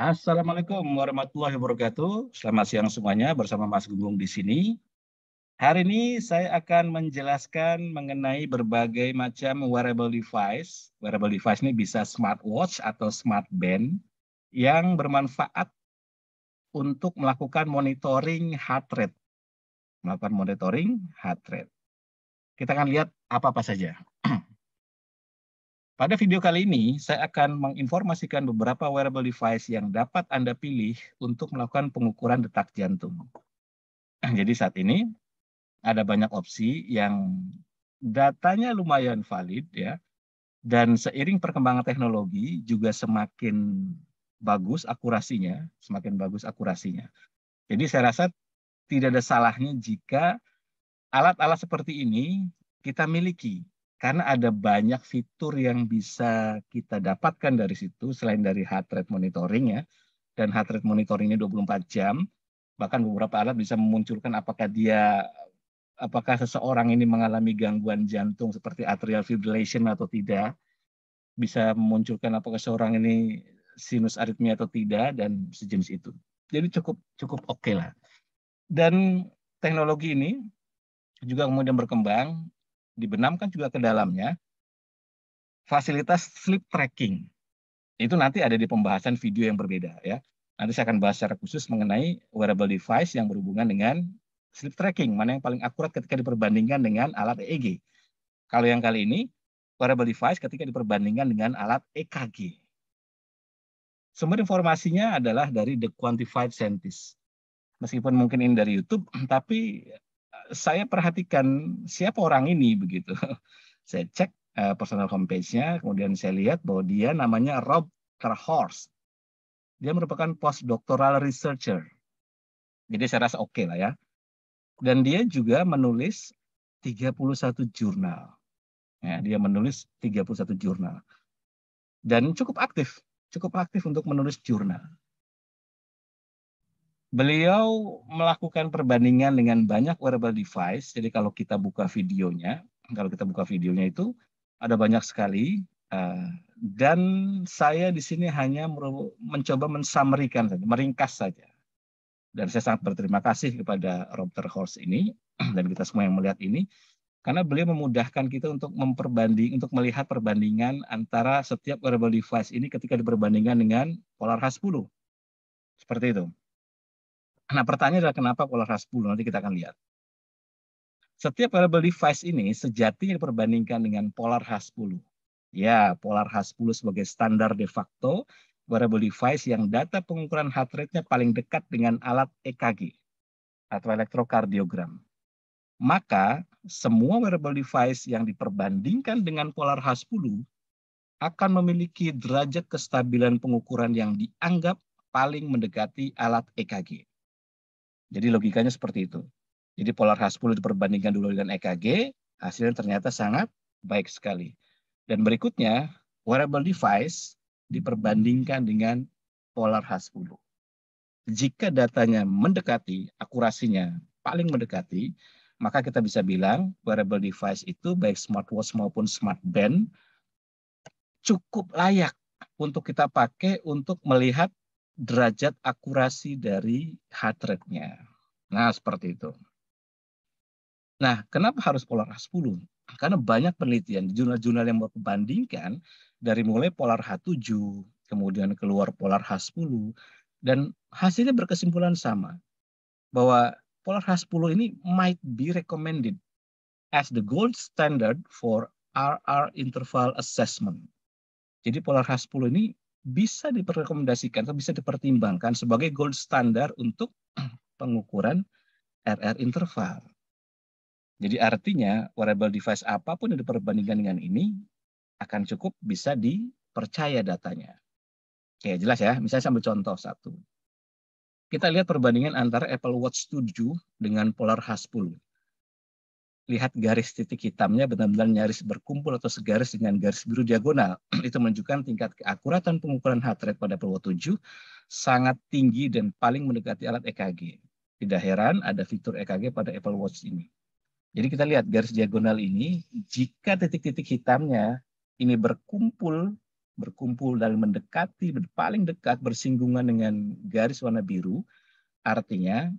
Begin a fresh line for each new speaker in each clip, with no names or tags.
Assalamualaikum warahmatullahi wabarakatuh. Selamat siang semuanya bersama Mas Gunggung di sini. Hari ini saya akan menjelaskan mengenai berbagai macam wearable device. Wearable device ini bisa smartwatch atau smart band yang bermanfaat untuk melakukan monitoring heart rate. Melakukan monitoring heart rate. Kita akan lihat apa-apa saja. Pada video kali ini, saya akan menginformasikan beberapa wearable device yang dapat Anda pilih untuk melakukan pengukuran detak jantung. Nah, jadi saat ini ada banyak opsi yang datanya lumayan valid ya. Dan seiring perkembangan teknologi juga semakin bagus akurasinya, semakin bagus akurasinya. Jadi saya rasa tidak ada salahnya jika alat-alat seperti ini kita miliki karena ada banyak fitur yang bisa kita dapatkan dari situ selain dari heart rate monitoring ya dan heart rate monitoringnya 24 jam bahkan beberapa alat bisa memunculkan apakah dia apakah seseorang ini mengalami gangguan jantung seperti atrial fibrillation atau tidak bisa memunculkan apakah seseorang ini sinus aritmia atau tidak dan sejenis itu jadi cukup cukup oke okay lah dan teknologi ini juga kemudian berkembang dibenamkan juga ke dalamnya fasilitas sleep tracking. Itu nanti ada di pembahasan video yang berbeda ya. Nanti saya akan bahas secara khusus mengenai wearable device yang berhubungan dengan sleep tracking, mana yang paling akurat ketika diperbandingkan dengan alat EEG. Kalau yang kali ini wearable device ketika diperbandingkan dengan alat EKG. Sumber informasinya adalah dari The Quantified Scientist. Meskipun mungkin ini dari YouTube, tapi saya perhatikan siapa orang ini begitu. Saya cek eh, personal homepage-nya, kemudian saya lihat bahwa dia namanya Rob Terhorst. Dia merupakan postdoctoral researcher. Jadi saya rasa oke okay lah ya. Dan dia juga menulis 31 jurnal. Ya, dia menulis 31 jurnal. Dan cukup aktif, cukup aktif untuk menulis jurnal. Beliau melakukan perbandingan dengan banyak wearable device. Jadi kalau kita buka videonya, kalau kita buka videonya itu ada banyak sekali. Eh, dan saya di sini hanya mencoba mensamerikan meringkas saja. Dan saya sangat berterima kasih kepada Robter Horse ini dan kita semua yang melihat ini karena beliau memudahkan kita untuk memperbanding untuk melihat perbandingan antara setiap wearable device ini ketika diperbandingkan dengan Polar H10. Seperti itu. Nah, pertanyaannya adalah kenapa Polar 10? Nanti kita akan lihat. Setiap wearable device ini sejatinya diperbandingkan dengan Polar H10. Ya, Polar H10 sebagai standar de facto wearable device yang data pengukuran heart rate-nya paling dekat dengan alat EKG atau elektrokardiogram. Maka, semua wearable device yang diperbandingkan dengan Polar H10 akan memiliki derajat kestabilan pengukuran yang dianggap paling mendekati alat EKG. Jadi logikanya seperti itu. Jadi polar H10 diperbandingkan dulu dengan EKG, hasilnya ternyata sangat baik sekali. Dan berikutnya, wearable device diperbandingkan dengan polar H10. Jika datanya mendekati, akurasinya paling mendekati, maka kita bisa bilang wearable device itu baik smartwatch maupun smartband cukup layak untuk kita pakai untuk melihat derajat akurasi dari heart rate-nya. Nah, seperti itu. Nah, kenapa harus polar H10? Karena banyak penelitian di jurnal-jurnal yang membandingkan dari mulai polar H7, kemudian keluar polar H10, dan hasilnya berkesimpulan sama, bahwa polar H10 ini might be recommended as the gold standard for RR interval assessment. Jadi polar H10 ini bisa diperkomendasikan atau bisa dipertimbangkan sebagai gold standar untuk pengukuran RR interval. Jadi artinya wearable device apapun yang diperbandingkan dengan ini akan cukup bisa dipercaya datanya. Oke, jelas ya. Misalnya sambil contoh satu. Kita lihat perbandingan antara Apple Watch 7 dengan Polar H10 lihat garis titik hitamnya benar-benar nyaris berkumpul atau segaris dengan garis biru diagonal. Itu menunjukkan tingkat keakuratan pengukuran heart rate pada Purwo 7 sangat tinggi dan paling mendekati alat EKG. Tidak heran ada fitur EKG pada Apple Watch ini. Jadi kita lihat garis diagonal ini, jika titik-titik hitamnya ini berkumpul, berkumpul dan mendekati, paling dekat bersinggungan dengan garis warna biru, artinya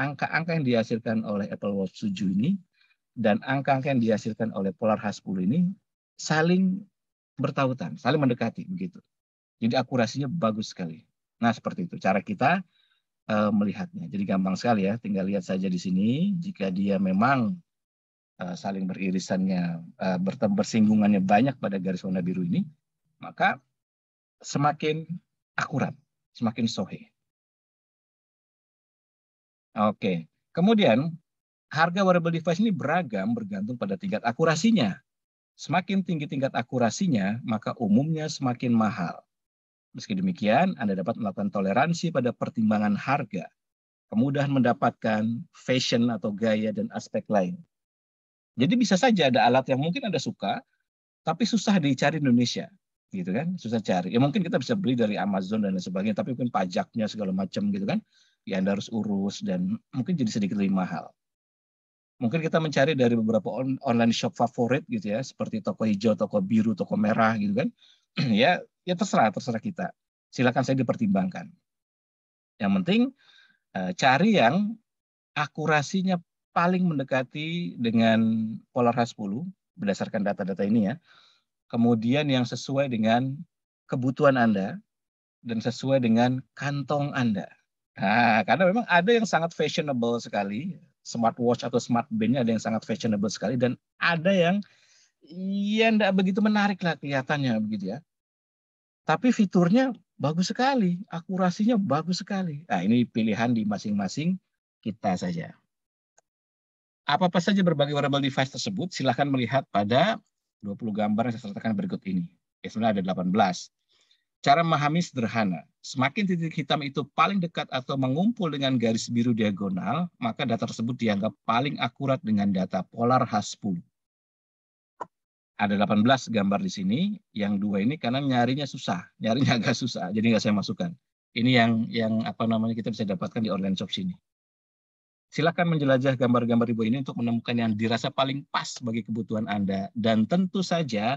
angka-angka yang dihasilkan oleh Apple Watch 7 ini dan angka-angka yang dihasilkan oleh polar H10 ini saling bertautan, saling mendekati begitu. Jadi akurasinya bagus sekali. Nah, seperti itu cara kita e, melihatnya. Jadi gampang sekali ya, tinggal lihat saja di sini jika dia memang e, saling beririsannya e, bersinggungannya banyak pada garis warna biru ini, maka semakin akurat, semakin sohe. Oke. Kemudian harga wearable device ini beragam bergantung pada tingkat akurasinya. Semakin tinggi tingkat akurasinya, maka umumnya semakin mahal. Meski demikian, Anda dapat melakukan toleransi pada pertimbangan harga, kemudahan mendapatkan fashion atau gaya dan aspek lain. Jadi bisa saja ada alat yang mungkin Anda suka, tapi susah dicari di Indonesia, gitu kan? Susah cari. Ya mungkin kita bisa beli dari Amazon dan lain sebagainya, tapi mungkin pajaknya segala macam gitu kan, ya Anda harus urus dan mungkin jadi sedikit lebih mahal mungkin kita mencari dari beberapa on online shop favorit gitu ya seperti toko hijau toko biru toko merah gitu kan ya ya terserah terserah kita silakan saya dipertimbangkan yang penting eh, cari yang akurasinya paling mendekati dengan polar H10 berdasarkan data-data ini ya kemudian yang sesuai dengan kebutuhan anda dan sesuai dengan kantong anda Nah, karena memang ada yang sangat fashionable sekali, smartwatch atau smartband band ada yang sangat fashionable sekali dan ada yang ya tidak begitu menarik lah kelihatannya begitu ya. Tapi fiturnya bagus sekali, akurasinya bagus sekali. Nah ini pilihan di masing-masing kita saja. Apa-apa saja berbagai wearable device tersebut, silahkan melihat pada 20 gambar yang saya sertakan berikut ini. Ya, sebenarnya ada 18. Cara memahami sederhana. Semakin titik hitam itu paling dekat atau mengumpul dengan garis biru diagonal, maka data tersebut dianggap paling akurat dengan data polar H10. Ada 18 gambar di sini, yang dua ini karena nyarinya susah, nyarinya agak susah, jadi nggak saya masukkan. Ini yang yang apa namanya kita bisa dapatkan di online shop sini. Silakan menjelajah gambar-gambar ribu ini untuk menemukan yang dirasa paling pas bagi kebutuhan Anda. Dan tentu saja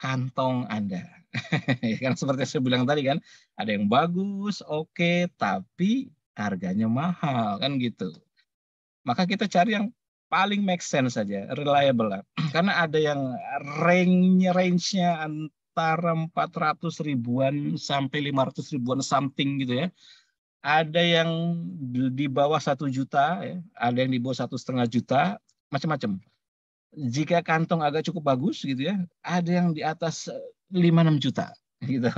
kantong Anda. kan seperti saya bilang tadi kan, ada yang bagus, oke, okay, tapi harganya mahal kan gitu. Maka kita cari yang paling make sense saja, reliable lah. Karena ada yang range-nya range -nya antara 400 ribuan sampai 500 ribuan something gitu ya. Ada yang di bawah satu juta, ya. ada yang di bawah satu setengah juta, macam-macam jika kantong agak cukup bagus gitu ya, ada yang di atas 5-6 eh, juta gitu.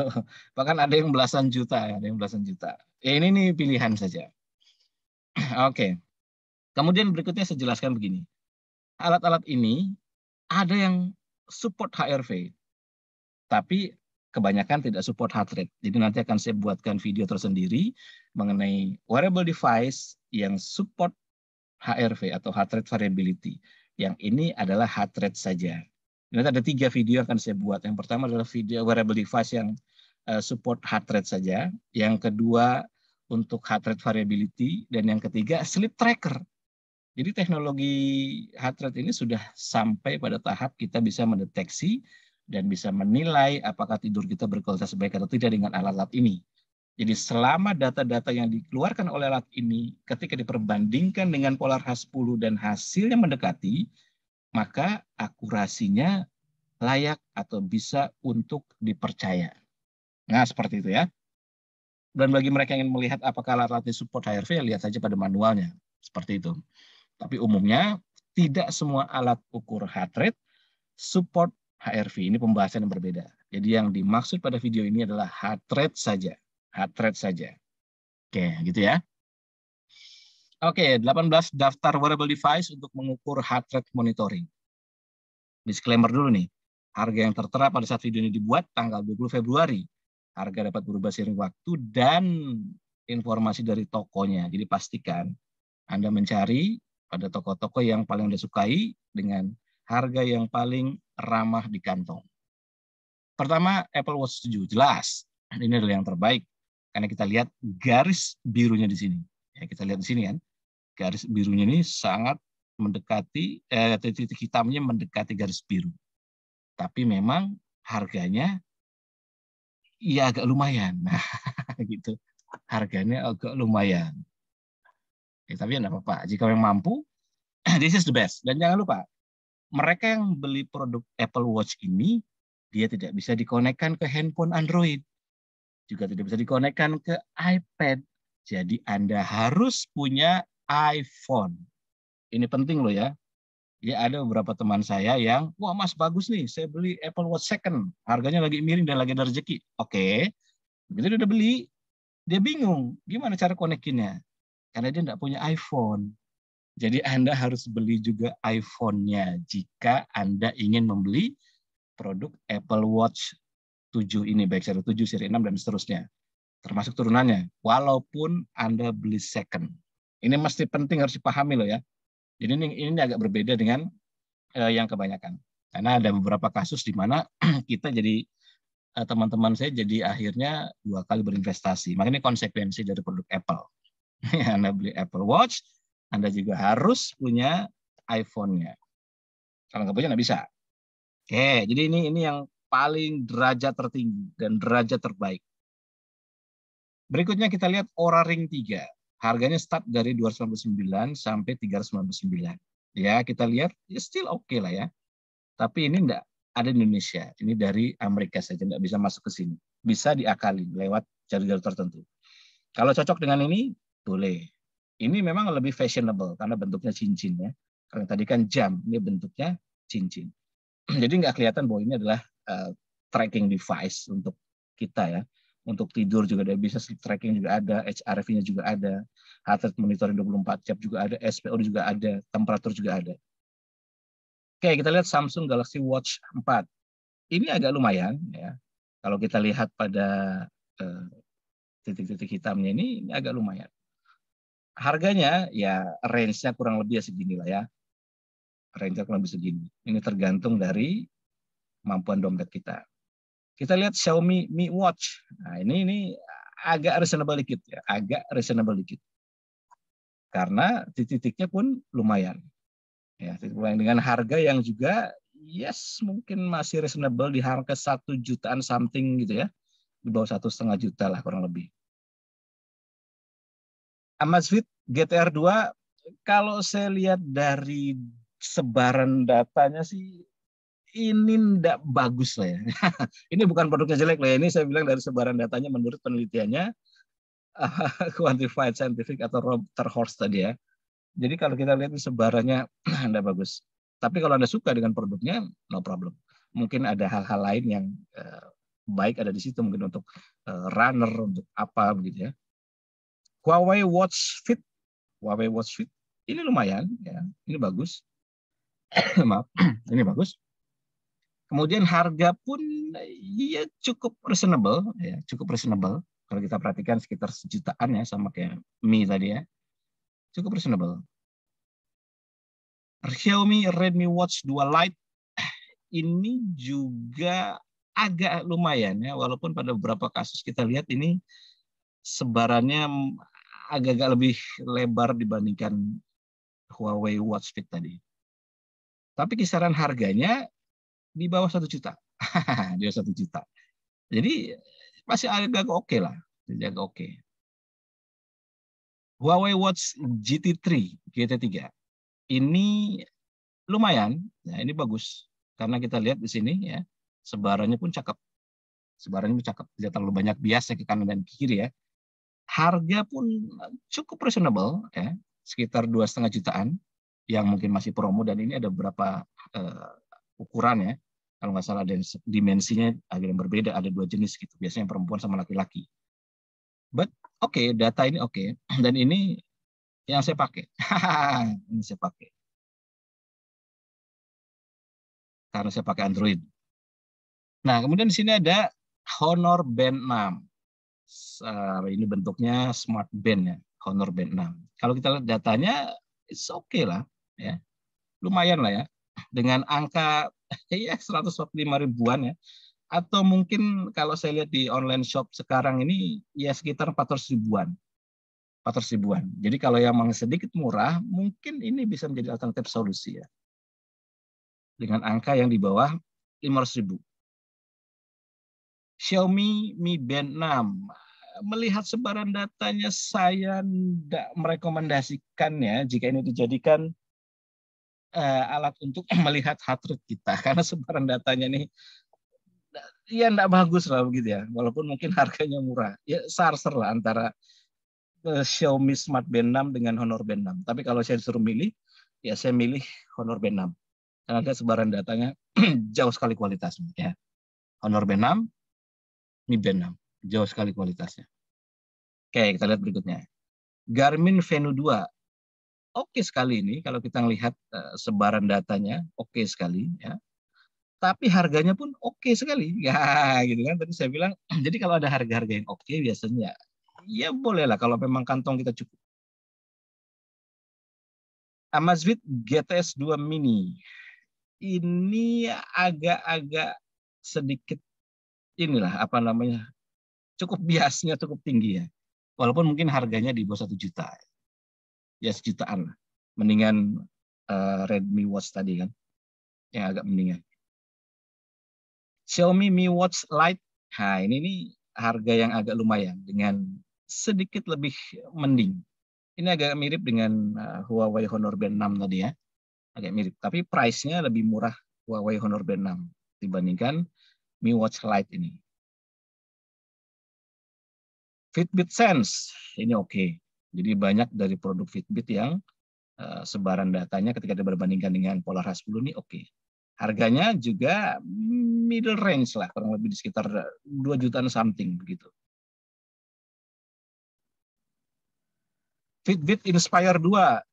Bahkan ada yang belasan juta, ada yang belasan juta. Ya ini nih pilihan saja. Oke. Okay. Kemudian berikutnya saya jelaskan begini. Alat-alat ini ada yang support HRV, tapi kebanyakan tidak support heart rate. Jadi nanti akan saya buatkan video tersendiri mengenai wearable device yang support HRV atau heart rate variability. Yang ini adalah heart rate saja. Dan ada tiga video yang akan saya buat. Yang pertama adalah video wearable device yang eh, support heart rate saja. Yang kedua untuk heart rate variability. Dan yang ketiga sleep tracker. Jadi teknologi heart rate ini sudah sampai pada tahap kita bisa mendeteksi dan bisa menilai apakah tidur kita berkualitas baik atau tidak dengan alat-alat ini. Jadi selama data-data yang dikeluarkan oleh alat ini ketika diperbandingkan dengan polar H10 dan hasilnya mendekati, maka akurasinya layak atau bisa untuk dipercaya. Nah, seperti itu ya. Dan bagi mereka yang ingin melihat apakah alat ini support HRV, ya lihat saja pada manualnya. Seperti itu. Tapi umumnya, tidak semua alat ukur heart rate support HRV. Ini pembahasan yang berbeda. Jadi yang dimaksud pada video ini adalah heart rate saja heart rate saja. Oke, gitu ya. Oke, 18 daftar wearable device untuk mengukur heart rate monitoring. Disclaimer dulu nih. Harga yang tertera pada saat video ini dibuat tanggal 20 Februari. Harga dapat berubah seiring waktu dan informasi dari tokonya. Jadi pastikan Anda mencari pada toko-toko yang paling Anda sukai dengan harga yang paling ramah di kantong. Pertama, Apple Watch 7 jelas. Ini adalah yang terbaik. Karena kita lihat garis birunya di sini. Ya, kita lihat di sini kan. Garis birunya ini sangat mendekati eh, titik hitamnya mendekati garis biru. Tapi memang harganya ya agak lumayan. Nah, gitu. Harganya agak lumayan. Ya, tapi enggak ya apa-apa. Jika yang mampu, this is the best. Dan jangan lupa, mereka yang beli produk Apple Watch ini, dia tidak bisa dikonekkan ke handphone Android juga tidak bisa dikonekkan ke iPad. Jadi Anda harus punya iPhone. Ini penting loh ya. Ya ada beberapa teman saya yang, wah mas bagus nih, saya beli Apple Watch Second. Harganya lagi miring dan lagi ada rezeki. Oke, begitu dia udah beli, dia bingung gimana cara konekinnya. Karena dia tidak punya iPhone. Jadi Anda harus beli juga iPhone-nya jika Anda ingin membeli produk Apple Watch 7 ini, baik seri 7, seri 6, dan seterusnya. Termasuk turunannya, walaupun Anda beli second. Ini mesti penting harus dipahami loh ya. Jadi ini, ini agak berbeda dengan uh, yang kebanyakan. Karena ada beberapa kasus di mana kita jadi eh, teman-teman saya jadi akhirnya dua kali berinvestasi. Makanya konsekuensi dari produk Apple. Anda beli Apple Watch, Anda juga harus punya iPhone-nya. Kalau nggak punya nggak bisa. Oke, jadi ini ini yang paling derajat tertinggi dan derajat terbaik. Berikutnya kita lihat Ora Ring 3. Harganya start dari 299 sampai 399. Ya, kita lihat ya still oke okay lah ya. Tapi ini enggak ada di Indonesia. Ini dari Amerika saja, enggak bisa masuk ke sini. Bisa diakali lewat jalur tertentu. Kalau cocok dengan ini, boleh. Ini memang lebih fashionable karena bentuknya cincin ya. Karena tadi kan jam, ini bentuknya cincin. Jadi nggak kelihatan bahwa ini adalah Eh, tracking device untuk kita ya. Untuk tidur juga ada, bisa sleep tracking juga ada, HRV-nya juga ada, heart rate monitoring 24 jam juga ada, SPO juga ada, temperatur juga ada. Oke, kita lihat Samsung Galaxy Watch 4. Ini agak lumayan ya. Kalau kita lihat pada eh, titik-titik uh, hitamnya ini, ini agak lumayan. Harganya ya range-nya kurang lebih ya segini lah ya. Range-nya kurang lebih segini. Ini tergantung dari kemampuan dompet kita. Kita lihat Xiaomi Mi Watch. Nah, ini ini agak reasonable dikit ya, agak reasonable dikit. Karena titik-titiknya pun lumayan. Ya, dengan harga yang juga yes mungkin masih reasonable di harga satu jutaan something gitu ya. Di bawah satu setengah juta lah kurang lebih. Amazfit GTR 2 kalau saya lihat dari sebaran datanya sih ini tidak bagus lah ya. ini bukan produknya jelek lah ya. Ini saya bilang dari sebaran datanya menurut penelitiannya quantified scientific atau Robert Horst tadi ya. Jadi kalau kita lihat sebarannya tidak bagus. Tapi kalau Anda suka dengan produknya, no problem. Mungkin ada hal-hal lain yang uh, baik ada di situ mungkin untuk uh, runner, untuk apa begitu ya. Huawei Watch Fit, Huawei Watch Fit ini lumayan ya, ini bagus. Maaf, ini bagus. Kemudian harga pun ya cukup reasonable, ya, cukup reasonable. Kalau kita perhatikan sekitar sejutaan ya sama kayak Mi tadi ya. Cukup reasonable. Xiaomi Redmi Watch 2 Lite ini juga agak lumayan ya walaupun pada beberapa kasus kita lihat ini sebarannya agak-agak lebih lebar dibandingkan Huawei Watch Fit tadi. Tapi kisaran harganya di bawah satu juta. di bawah satu juta. Jadi masih agak oke okay lah, agak oke. Okay. Huawei Watch GT3, GT3. Ini lumayan, ya ini bagus karena kita lihat di sini ya, sebarannya pun cakep. Sebarannya pun cakep, tidak terlalu banyak bias ya, ke kanan dan ke kiri ya. Harga pun cukup reasonable ya, sekitar dua setengah jutaan yang mungkin masih promo dan ini ada beberapa eh, ukuran ya kalau nggak salah ada dimensinya agak yang berbeda ada dua jenis gitu biasanya perempuan sama laki-laki but oke okay, data ini oke okay. dan ini yang saya pakai ini saya pakai karena saya pakai Android nah kemudian di sini ada Honor Band 6 eh, ini bentuknya smart band ya Honor Band 6 kalau kita lihat datanya it's okay lah ya lumayan lah ya dengan angka ya 145 ribuan ya atau mungkin kalau saya lihat di online shop sekarang ini ya sekitar 400 ribuan. 400 ribuan. Jadi kalau yang mau sedikit murah, mungkin ini bisa menjadi alternatif solusi ya. Dengan angka yang di bawah 500 ribu. Xiaomi Mi Band 6. Melihat sebaran datanya, saya tidak merekomendasikan ya jika ini dijadikan Eh, alat untuk melihat heart rate kita karena sebaran datanya nih ya tidak bagus lah begitu ya walaupun mungkin harganya murah ya sarser lah antara uh, Xiaomi Smart Band 6 dengan Honor Band 6 tapi kalau saya disuruh milih ya saya milih Honor Band 6 karena sebaran datanya jauh sekali kualitasnya ya Honor Band 6 ini Band 6 jauh sekali kualitasnya oke kita lihat berikutnya Garmin Venu 2 oke okay sekali ini kalau kita melihat eh, sebaran datanya oke okay sekali ya tapi harganya pun oke okay sekali ya gitu kan tadi saya bilang jadi kalau ada harga-harga yang oke okay, biasanya ya bolehlah kalau memang kantong kita cukup Amazfit GTS 2 Mini ini agak-agak sedikit inilah apa namanya cukup biasnya cukup tinggi ya walaupun mungkin harganya di bawah satu juta ya sejutaan lah, mendingan uh, Redmi Watch tadi kan yang agak mendingan Xiaomi Mi Watch Lite nah ini nih harga yang agak lumayan dengan sedikit lebih mending ini agak mirip dengan uh, Huawei Honor Band 6 tadi ya agak mirip tapi price-nya lebih murah Huawei Honor Band 6 dibandingkan Mi Watch Lite ini Fitbit Sense ini oke okay. Jadi banyak dari produk Fitbit yang uh, sebaran datanya ketika kita dengan Polar h 10 ini oke. Okay. Harganya juga middle range lah, kurang lebih di sekitar 2 jutaan something begitu. Fitbit Inspire 2,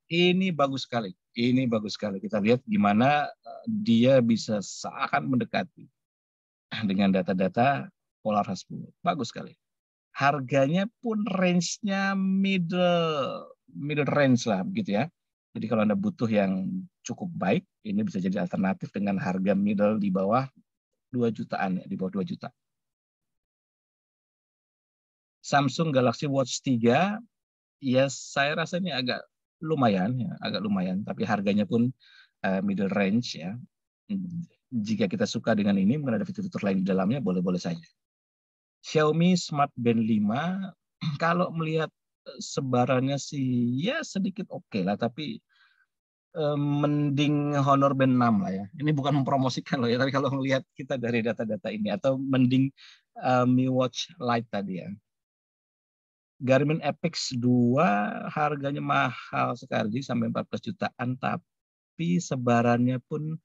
ini bagus sekali. Ini bagus sekali. Kita lihat gimana eh, dia bisa seakan mendekati dengan data-data Polar h 10. Bagus sekali. Harganya pun range-nya middle middle range lah begitu ya. Jadi kalau Anda butuh yang cukup baik, ini bisa jadi alternatif dengan harga middle di bawah 2 jutaan ya, di bawah 2 juta. Samsung Galaxy Watch 3 ya saya rasa ini agak lumayan ya, agak lumayan tapi harganya pun eh, middle range ya. Hmm, jika kita suka dengan ini, mungkin ada fitur-fitur lain di dalamnya, boleh-boleh saja. Xiaomi Smart Band 5 kalau melihat eh, sebarannya sih ya sedikit oke okay lah tapi eh, mending Honor Band 6 lah ya. Ini bukan mempromosikan loh ya, tapi kalau melihat kita dari data-data ini atau mending eh, Mi Watch Lite tadi ya. Garmin Epix 2 harganya mahal sekali sampai 14 jutaan tapi sebarannya pun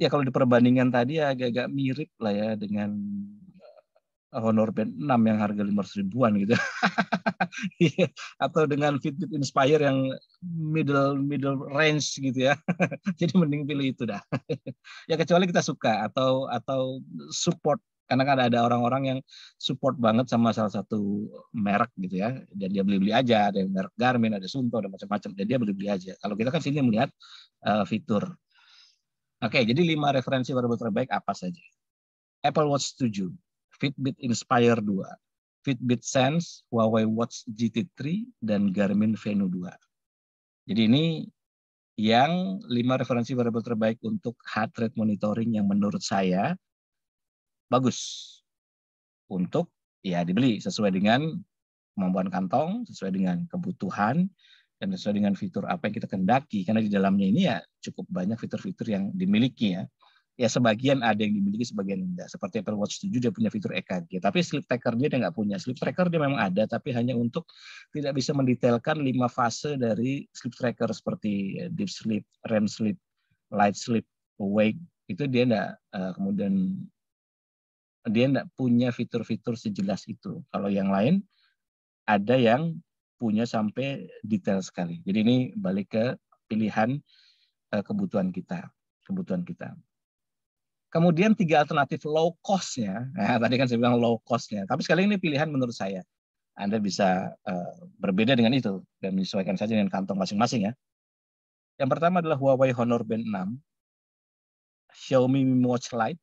ya kalau diperbandingkan tadi agak-agak mirip lah ya dengan honor band 6 yang harga 500 ribuan gitu. Iya, atau dengan Fitbit Inspire yang middle middle range gitu ya. Jadi mending pilih itu dah. ya kecuali kita suka atau atau support karena kan ada orang-orang yang support banget sama salah satu merek gitu ya dan dia beli-beli aja ada merek Garmin ada Sunto ada macam-macam dan dia beli-beli aja kalau kita kan sini melihat uh, fitur oke okay, jadi lima referensi wearable terbaik apa saja Apple Watch 7 Fitbit Inspire 2, Fitbit Sense, Huawei Watch GT3, dan Garmin Venu 2. Jadi ini yang lima referensi variabel terbaik untuk heart rate monitoring yang menurut saya bagus untuk ya dibeli sesuai dengan kemampuan kantong, sesuai dengan kebutuhan, dan sesuai dengan fitur apa yang kita kendaki. Karena di dalamnya ini ya cukup banyak fitur-fitur yang dimiliki ya ya sebagian ada yang dimiliki sebagian tidak seperti Apple Watch 7 dia punya fitur EKG tapi sleep tracker dia nggak punya sleep tracker dia memang ada tapi hanya untuk tidak bisa mendetailkan lima fase dari sleep tracker seperti eh, deep sleep, REM sleep, light sleep, awake itu dia tidak eh, kemudian dia tidak punya fitur-fitur sejelas itu kalau yang lain ada yang punya sampai detail sekali jadi ini balik ke pilihan eh, kebutuhan kita kebutuhan kita. Kemudian tiga alternatif low cost-nya. Nah, tadi kan saya bilang low cost-nya, tapi sekali ini pilihan menurut saya. Anda bisa uh, berbeda dengan itu dan menyesuaikan saja dengan kantong masing-masing ya. Yang pertama adalah Huawei Honor Band 6, Xiaomi Mi Watch Lite,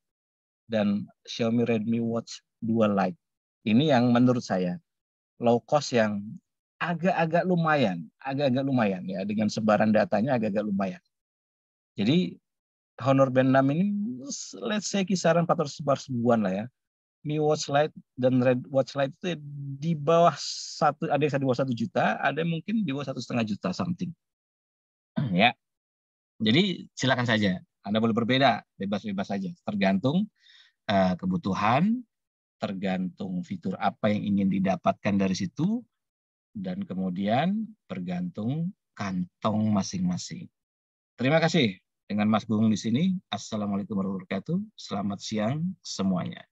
dan Xiaomi Redmi Watch 2 Lite. Ini yang menurut saya low cost yang agak-agak lumayan, agak-agak lumayan ya dengan sebaran datanya agak-agak lumayan. Jadi Honor Band 6 ini let's say kisaran 400 ribuan lah ya. Mi watch Lite dan red watch Lite itu di bawah satu ada yang di bawah satu juta, ada yang mungkin di bawah satu setengah juta something. ya, jadi silakan saja. Anda boleh berbeda, bebas-bebas saja. Tergantung uh, kebutuhan, tergantung fitur apa yang ingin didapatkan dari situ, dan kemudian tergantung kantong masing-masing. Terima kasih dengan Mas Bung di sini. Assalamualaikum warahmatullahi wabarakatuh. Selamat siang semuanya.